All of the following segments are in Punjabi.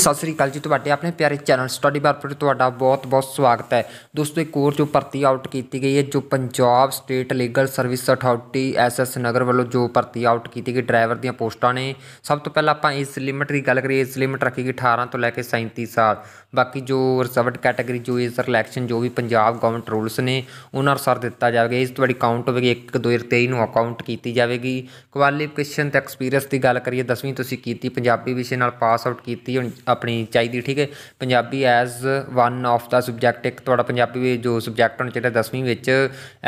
ਸਤਿ ਸ੍ਰੀ ਅਕਾਲ ਜੀ ਤੁਹਾਡੇ ਆਪਣੇ ਪਿਆਰੇ ਚੈਨਲ ਸਟੱਡੀ ਬਾਰ ਪਰ ਤੁਹਾਡਾ ਬਹੁਤ-ਬਹੁਤ ਸਵਾਗਤ ਹੈ ਦੋਸਤੋ ਇੱਕ ਹੋਰ ਜੋ ਭਰਤੀ ਆਊਟ ਕੀਤੀ ਗਈ ਹੈ ਜੋ Punjab state legal service authority SS Nagar ਵੱਲੋਂ ਜੋ ਭਰਤੀ ਆਊਟ ਕੀਤੀ ਗਈ ਡਰਾਈਵਰ ਦੀਆਂ ਪੋਸਟਾਂ ਨੇ ਸਭ ਤੋਂ ਪਹਿਲਾਂ ਆਪਾਂ ਇਸ ਲਿਮਿਟ ਦੀ ਗੱਲ ਕਰੀਏ ਇਸ ਲਿਮਿਟ ਰੱਖੀ ਗਈ 18 ਤੋਂ ਲੈ ਕੇ 37 ਸਾਲ ਬਾਕੀ ਜੋ ਰਿਜ਼ਰਵਡ ਕੈਟਾਗਰੀ ਜੋ ਇਸ ਰਿਲੈਕਸ਼ਨ ਜੋ ਵੀ ਪੰਜਾਬ ਗਵਰਨਮੈਂਟ ਰੂਲਸ ਨੇ ਉਹਨਾਂ ਅਨੁਸਾਰ ਦਿੱਤਾ ਜਾਵੇਗਾ ਇਸ ਤੁਹਾਡੀ ਕਾਊਂਟ ਹੋਵੇਗੀ 1 2023 ਨੂੰ ਅਕਾਊਂਟ ਕੀਤੀ ਜਾਵੇਗੀ ਕੁਆਲੀਫਿਕੇਸ਼ਨ ਤੇ ਐਕਸਪੀਰੀਅੰਸ ਦੀ ਗੱਲ ਕਰੀਏ 10ਵੀਂ ਤੁਸੀਂ ਕੀਤੀ ਪੰਜਾਬੀ ਵਿਸ਼ੇ ਨਾਲ ਪਾਸ ਆਊਟ ਕੀਤੀ ਆਪਣੀ ਚਾਹੀਦੀ ਠੀਕ ਹੈ Punjabi as one of the subject ਇੱਕ ਤੁਹਾਡਾ ਪੰਜਾਬੀ ਜੋ ਸਬਜੈਕਟ ਹੋਣਾ ਚਾਹੀਦਾ 10ਵੀਂ ਵਿੱਚ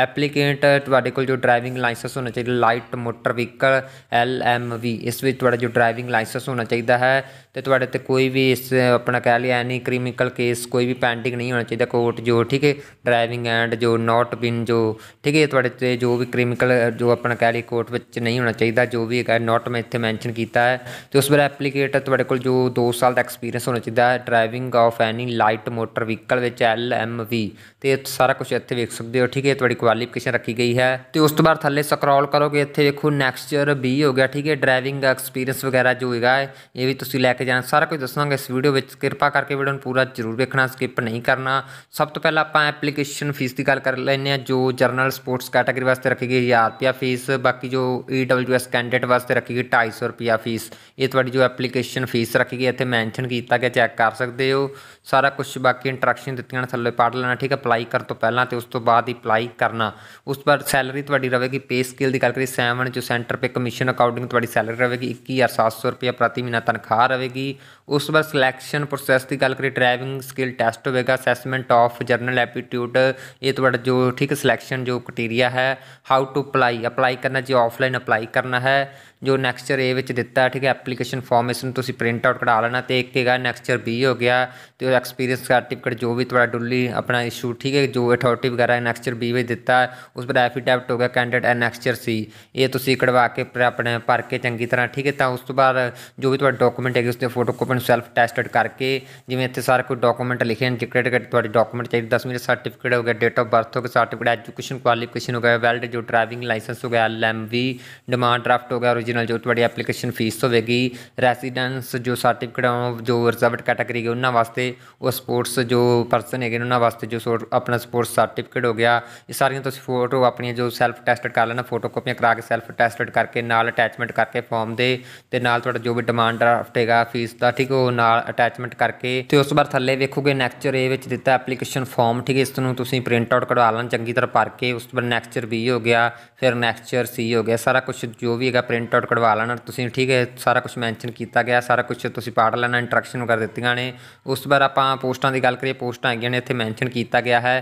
ਐਪਲੀਕੈਂਟ ਤੁਹਾਡੇ ਕੋਲ ਜੋ ਡਰਾਈਵਿੰਗ ਲਾਇਸੈਂਸ ਹੋਣਾ ਚਾਹੀਦਾ light motor vehicle L M V ਇਸ ਵਿੱਚ ਤੁਹਾਡਾ ਜੋ ਡਰਾਈਵਿੰਗ ਲਾਇਸੈਂਸ ਹੋਣਾ ਚਾਹੀਦਾ ਹੈ ਤੇ ਤੁਹਾਡੇ ਤੇ ਕੋਈ ਵੀ ਇਸ ਆਪਣਾ ਕਹਿ ਲਿਆ ਐਨੀ ਕ੍ਰਿਮੀਨਲ ਕੇਸ ਕੋਈ ਵੀ ਪੈਂਡਿੰਗ ਨਹੀਂ ਹੋਣਾ ਚਾਹੀਦਾ ਕੋਰਟ ਜੋ ਠੀਕ ਹੈ ਡਰਾਈਵਿੰਗ ਐਂਡ ਜੋ ਨਾਟ ਬਿਨ ਜੋ ਠੀਕ ਹੈ ਤੁਹਾਡੇ ਤੇ ਜੋ ਵੀ ਕ੍ਰਿਮੀਨਲ ਜੋ ਆਪਣਾ ਕਹਿ ਲਈ ਕੋਰਟ ਵਿੱਚ ਨਹੀਂ ਹੋਣਾ ਚਾਹੀਦਾ ਜੋ ਵੀ ਹੈਗਾ ਨਾਟ ਮੈਂ ਇੱਥੇ ਮੈਂਸ਼ਨ ਕੀਤਾ ਹੈ ਤੇ ਉਸ ਵੇਲੇ ਐਪਲੀਕੇਟ ਤੁਹਾਡੇ ਕੋਲ ਜੋ 2 ਸਾਲ ਦਾ ਐਕਸਪੀਰੀਅੰਸ ਹੋਣਾ ਚਾਹੀਦਾ driving of any light motor vehicle ਵਿੱਚ ਐਲ ਐਮ ਵੀ ਤੇ ਸਾਰਾ ਕੁਝ ਇੱਥੇ ਵੇਖ ਸਕਦੇ ਹੋ ਠੀਕ ਹੈ ਤੁਹਾਡੀ ਕੁਆਲੀਫਿਕੇਸ਼ਨ ਰੱਖੀ ਗਈ ਹੈ ਤੇ ਉਸ ਤੋਂ ਬਾਅਦ ਥੱਲੇ ਸਕਰੋਲ ਕਰੋਗੇ ਇੱਥੇ ਵੇਖੋ ਨੈਕਸਟ ਈਅਰ ਬੀ ਹੋ ਗਿਆ ਠੀਕ ਹੈ ਡਰਾਈਵਿੰਗ ਐਕਸਪੀਰੀਅੰਸ ਵਗੈਰਾ ਜੋ ਹੈਗਾ ਇਹ ਵੀ ਤੁਸੀਂ ਲੈ ਕੇ ਜਾਣਾ ਸਾਰਾ ਕੁਝ ਦੱਸਾਂਗੇ ਇਸ ਵੀਡੀਓ ਵਿੱਚ ਕਿਰਪਾ ਕਰਕੇ ਵੀਡੀਓ ਨੂੰ ਪੂਰਾ ਜ਼ਰੂਰ ਵੇਖਣਾ ਸਕਿਪ ਨਹੀਂ ਕਰਨਾ ਸਭ ਤੋਂ ਪਹਿਲਾਂ ਆਪਾਂ ਐਪਲੀਕੇਸ਼ਨ ਫੀਸ ਦੀ ਗੱਲ ਕਰ ਲੈਂਦੇ ਹਾਂ ਜੋ ਜਰਨਲ ਸਪੋਰਟਸ ਕੈਟਾਗਰੀ ਵਾਸਤੇ ਰੱਖੀ ਗਈ 1000 ਰੁਪਿਆ ਫੀਸ ਬਾਕੀ ਜੋ ਈਡਬਲਯੂਐਸ e ਕੈਂਡੀਡੇਟ ਵਾਸਤੇ ਰੱਖੀ ਗਈ 250 ਰੁਪਿਆ ਫੀਸ ਇਹ ਤੁਹਾਡੀ ਜੋ ਐਪਲੀਕੇਸ਼ਨ ਫੀਸ ਰੱਖੀ ਗਈ ਇੱਥੇ ਮੈਂ ਮੈਂਸ਼ਨ ਕੀਤਾ ਗਿਆ ਚੈੱਕ ਕਰ ਸਕਦੇ ਹੋ ਸਾਰਾ ਕੁਝ ਬਾਕੀ ਇੰਟਰੈਕਸ਼ਨ ਦਿੱਤੀਆਂ ਨੇ ਥੱਲੇ ਪੜ ਲੈਣਾ ਠੀਕ ਹੈ ਅਪਲਾਈ ਕਰਨ ਤੋਂ ਪਹਿਲਾਂ ਤੇ ਉਸ ਤੋਂ ਬਾਅਦ ਹੀ ਅਪਲਾਈ ਕਰਨਾ ਉਸ ਤੋਂ ਬਾਅਦ ਸੈਲਰੀ ਤੁਹਾਡੀ ਰਹੇਗੀ ਪੇ ਸਕੇਲ ਦੀ ਗੱਲ ਕਰੀ 7 ਜੋ ਸੈਂਟਰ ਪੇ ਕਮਿਸ਼ਨ ਅਕਾਊਂਟਿੰਗ ਤੁਹਾਡੀ ਸੈਲਰੀ ਰਹੇਗੀ 21700 ਰੁਪਏ ਪ੍ਰਤੀ ਮਹੀਨਾ ਤਨਖਾਹ ਰਹੇਗੀ ਉਸ ਤੋਂ ਬਾਅਦ ਸਿਲੈਕਸ਼ਨ ਪ੍ਰੋਸੈਸ ਦੀ ਗੱਲ ਕਰੀ ਡਰਾਈਵਿੰਗ ਸਕਿੱਲ ਟੈਸਟ ਹੋਵੇਗਾ ਅਸੈਸਮੈਂਟ ਆਫ ਜਰਨਲ ਐਪਟੀਟਿਊਡ ਇਹ ਤੁਹਾਡਾ ਜੋ ਠੀਕ ਸਿਲੈਕਸ਼ਨ ਜੋ ਕ੍ਰਾਈਟੇਰੀਆ ਹੈ ਹਾਊ ਟੂ ਅਪਲਾਈ ਅਪਲਾਈ ਕਰਨਾ ਜੇ ਆਫਲਾਈਨ ਅਪਲਾਈ ਕਰਨਾ ਹੈ ਜੋ ਨੈਕਸਚਰ ਏ ਵਿੱਚ ਦਿੱਤਾ ਠੀਕ ਹੈ ਐਪਲੀਕੇਸ਼ਨ ਫਾਰਮ ਇਸ ਨੂੰ ਤੁਸੀਂ ਪ੍ਰਿੰਟ ਆਊਟ ਕਢਾ ਲੈਣਾ ਤੇ ਇੱਕ ਹੈਗਾ ਨੈਕਸਚਰ ਬੀ ਹੋ ਗਿਆ ਤੇ ਉਹ ਐਕਸਪੀਰੀਅੰਸ ਸਰਟੀਫਿਕੇਟ ਜੋ ਵੀ ਤੁਹਾਡਾ ਡੁੱਲੀ ਆਪਣਾ ਇਸ਼ੂ ਠੀਕ ਹੈ ਜੋ ਅਥਾਰਟੀ ਵਗੈਰਾ ਨੈਕਸਚਰ ਬੀ ਵਿੱਚ ਦਿੱਤਾ ਉਸ ਪਰ ਐਫੀਡੈਵਿਟ ਹੋ ਗਿਆ ਕੈਂਡੀਡੇਟ ਐ ਨੈਕਸਚਰ ਸੀ ਇਹ ਤੁਸੀਂ ਕਢਵਾ ਕੇ ਆਪਣੇ ਭਰ ਕੇ ਚੰਗੀ ਤਰ੍ਹਾਂ ਠੀਕ ਹੈ ਤਾਂ ਉਸ ਤੋਂ ਬਾਅਦ ਜੋ ਵੀ ਤੁਹਾਡਾ ਡਾਕੂਮੈਂਟ ਹੈਗੇ ਉਸ ਦੇ ਫੋਟੋਕਾਪੀ ਨੂੰ ਸੈਲਫ ਟੈਸਟਡ ਕਰਕੇ ਜਿਵੇਂ ਇੱਥੇ ਸਾਰੇ ਕੋਈ ਡਾਕੂਮੈਂਟ ਲਿਖੇ ਨੇ ਟਿਕਟ ਤੁਹਾਡੇ ਡਾਕੂਮੈਂਟ ਚਾਹੀਦੀ 10ਵੀਂ ਦਾ ਸਰਟੀਫਿਕੇਟ ਹੋ ਗਿਆ ਡੇਟ ਆਫ ਬਰਥ ਹੋ ਗਿਆ ਸਰਟੀਫਿਕੇਟ ਐਜੂਕੇਸ਼ਨ ਕੁਆਲੀਫਿਕੇਸ਼ਨ ਹੋ ਗਿਆ ਵੈਲਿਡ ਜੋ ਡਰਾਈਵਿੰਗ ਲਾਇਸੈਂਸ ਹੋ ਗਿਆ ਐਲਐਮਵੀ ਡਿਮਾਂਡ ਡਰਾਫਟ ਹੋ ਗਿਆ ਨਾਲ ਜੋ ਤੁਹਾਡੀ ਐਪਲੀਕੇਸ਼ਨ ਫੀਸ ਹੋਵੇਗੀ ਰੈਜ਼ੀਡੈਂਸ ਜੋ ਸਰਟੀਫਿਕੇਟ ਜੋ ਰਿਜ਼ਰਵਡ ਕੈਟਾਗਰੀ ਹੈ ਉਹਨਾਂ ਵਾਸਤੇ ਉਹ ਸਪੋਰਟਸ ਜੋ ਪਰਸਨ ਹੈਗੇ ਉਹਨਾਂ ਵਾਸਤੇ ਜੋ ਆਪਣਾ ਸਪੋਰਟਸ ਸਰਟੀਫਿਕੇਟ ਹੋ ਗਿਆ ਇਹ ਸਾਰੀਆਂ ਤੁਸੀਂ ਫੋਟੋ ਆਪਣੀਆਂ ਜੋ ਸੈਲਫ ਟੈਸਟਡ ਕਰ ਲੈਣਾ ਫੋਟੋ ਕਾਪੀਆਂ ਕਰਾ ਕੇ ਸੈਲਫ ਟੈਸਟਡ ਕਰਕੇ ਨਾਲ ਅਟੈਚਮੈਂਟ ਕਰਕੇ ਫਾਰਮ ਦੇ ਤੇ ਨਾਲ ਤੁਹਾਡਾ ਜੋ ਵੀ ਡਿਮਾਂਡ ਡਰਾਫਟ ਹੈਗਾ ਫੀਸ ਦਾ ਠੀਕ ਉਹ ਨਾਲ ਅਟੈਚਮੈਂਟ ਕਰਕੇ ਤੇ ਉਸ ਤੋਂ ਬਾਅਦ ਥੱਲੇ ਵੇਖੋਗੇ ਨੈਕਚਰ ਏ ਵਿੱਚ ਦਿੱਤਾ ਐਪਲੀਕੇਸ਼ਨ ਫਾਰਮ ਠੀਕ ਹੈ ਇਸ ਨੂੰ ਤੁਸੀਂ ਪ੍ਰਿੰਟ ਆਊਟ ਕਢਵਾ ਲੈਣਾ ਚੰਗੀ ਤਰ੍ਹਾਂ ਭਰ ਕੇ ਉਸ ਤੋਂ ਬਾਅਦ ਨੈਕਚਰ ਬੀ ਹੋ ਗਿਆ ਫਿਰ ਨੈਕਚਰ ਸੀ ਹੋ ਗਿਆ ਸਾਰਾ ਕੁਝ ਜੋ ਵੀ ਹੈਗਾ ਪ੍ਰਿੰਟ ਸ਼ਾਰਟਕਟ ਕਢਵਾ ਲੈਣਾ ਤੁਸੀਂ ਠੀਕ ਹੈ ਸਾਰਾ ਕੁਝ ਮੈਂਸ਼ਨ ਕੀਤਾ ਗਿਆ ਸਾਰਾ ਕੁਝ ਤੁਸੀਂ ਪਾੜ ਲੈਣਾ ਇੰਟਰੈਕਸ਼ਨ ਕਰ ਦਿੱਤੀਆਂ ਨੇ ਉਸ ਤੋਂ ਬਾਅਦ ਆਪਾਂ ਪੋਸਟਾਂ ਦੀ ਗੱਲ ਕਰੀਏ ਪੋਸਟਾਂ ਹੈਗੀਆਂ ਨੇ ਇੱਥੇ ਮੈਂਸ਼ਨ ਕੀਤਾ ਗਿਆ ਹੈ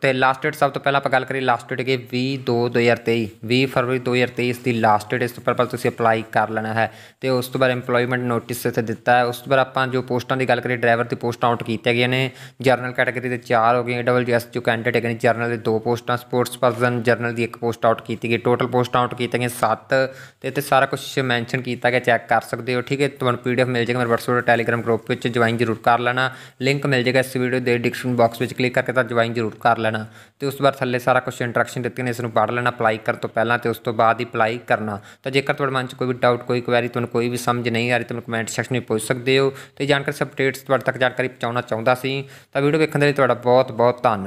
ਤੇ ਲਾਸਟ ਡੇਟ ਸਭ ਤੋਂ ਪਹਿਲਾਂ ਆਪਾਂ ਗੱਲ ਕਰੀਏ ਲਾਸਟ ਡੇਟ ਕੀ 20 2 2023 20 ਫਰਵਰੀ 2023 ਇਸ ਦੀ ਲਾਸਟ ਡੇਟ ਇਸ ਤੋਂ ਪਹਿਲਾਂ ਤੁਸੀਂ ਅਪਲਾਈ ਕਰ ਲੈਣਾ ਹੈ ਤੇ ਉਸ ਤੋਂ ਬਾਅਦ এমਪਲੋਇਮੈਂਟ ਨੋਟਿਸ ਇੱਥੇ ਦਿੱਤਾ ਹੈ ਉਸ ਤੋਂ ਬਾਅਦ ਆਪਾਂ ਜੋ ਪੋਸਟਾਂ ਦੀ ਗੱਲ ਕਰੀਏ ਡਰਾਈਵਰ ਦੀ ਪੋਸਟਾਂ ਆਊਟ ਕੀਤੀਆਂ ਗਈਆਂ ਨੇ ਜਰਨਲ ਕੈਟਾਗਰੀ ਦੇ 4 ਹੋ ਗਏ ਡਬਲ ਜੀਐਸ ਜੋ ਕੈਂਡੀਡੇਟ ਹੈ ਨੇ ਜਰਨਲ ਦੇ 2 ਪੋਸਟਾਂ ਸਪੋਰਟਸ ਪਰਸਨ ਜਰਨਲ ਦੀ ਇੱਕ ਪੋਸਟ ਆਊਟ ਕੀਤੀ ਗਈ ਟੋਟਲ ਪੋਸਟਾਂ ਆਊਟ ਕੀਤੀਆਂ ਗਈਆਂ 7 ਤੇ ਇੱਥੇ ਸਾਰਾ ਕੁਝ ਮੈਂਸ਼ਨ ਕੀਤਾ ਗਿਆ ਚੈੱਕ ਕਰ ਸਕਦੇ ਹੋ ਠੀਕ ਹੈ ਤੁਹਾਨੂੰ ਪੀਡੀਐਫ ਮਿਲ ਜਾਏਗਾ ਮੇਰੇ WhatsApp Telegram ਗਰੁੱਪ ਵਿੱਚ ਜੁਆਇਨ ਜ਼ਰੂਰ ਕਰ ਲੈਣਾ ਲਿੰਕ ਮਿਲ ਜਾਏਗਾ ਇਸ ਵੀਡੀਓ ਦੇ ਡਿਸਕ੍ਰਿਪਸ਼ਨ ਬਾਕਸ ਵਿੱਚ ਕਲਿੱਕ ਕਰਕੇ ਤਾਂ ਜੁਆਇਨ ਜ਼ਰੂਰ ਕਰ ਕਰ ਲੈਣਾ ਤੇ ਉਸ ਤੋਂ ਬਾਅਦ ਥੱਲੇ ਸਾਰਾ ਕੁਝ ਇੰਟਰੈਕਸ਼ਨ ਦਿੱਤੀ ਨੇ ਇਸ ਨੂੰ ਪੜ ਲੈਣਾ ਅਪਲਾਈ ਕਰਨ ਤੋਂ ਪਹਿਲਾਂ ਤੇ ਉਸ ਤੋਂ ਬਾਅਦ ਹੀ ਅਪਲਾਈ ਕਰਨਾ ਤਾਂ ਜੇਕਰ ਤੁਹਾਡੇ ਮਨ 'ਚ ਕੋਈ ਵੀ ਡਾਊਟ ਕੋਈ ਕੁਐਰੀ ਤੁਹਾਨੂੰ ਕੋਈ ਵੀ ਸਮਝ ਨਹੀਂ ਆ ਰਹੀ ਤੁਹਾਨੂੰ ਕਮੈਂਟ ਸੈਕਸ਼ਨ ਵਿੱਚ ਪੁੱਛ ਸਕਦੇ ਹੋ ਤੇ ਜਾਣਕਾਰੀ ਅਪਡੇਟਸ ਤੁਹਾਡੇ ਤੱਕ ਜਾਣਕਾਰੀ ਪਹੁੰਚਾਉਣਾ ਚਾਹੁੰਦਾ ਸੀ ਤਾਂ ਵੀਡੀਓ ਵੇਖਣ ਦੇ ਲਈ ਤੁਹਾਡਾ ਬਹੁਤ ਬਹੁਤ ਧੰਨਵਾਦ